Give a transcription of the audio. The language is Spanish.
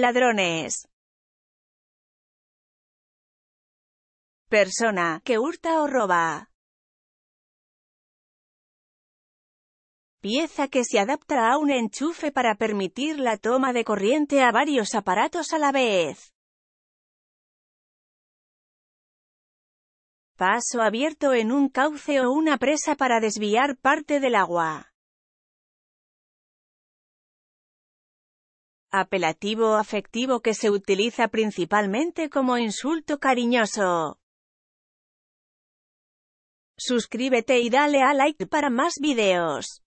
Ladrones. Persona que hurta o roba. Pieza que se adapta a un enchufe para permitir la toma de corriente a varios aparatos a la vez. Paso abierto en un cauce o una presa para desviar parte del agua. apelativo afectivo que se utiliza principalmente como insulto cariñoso. Suscríbete y dale a like para más videos.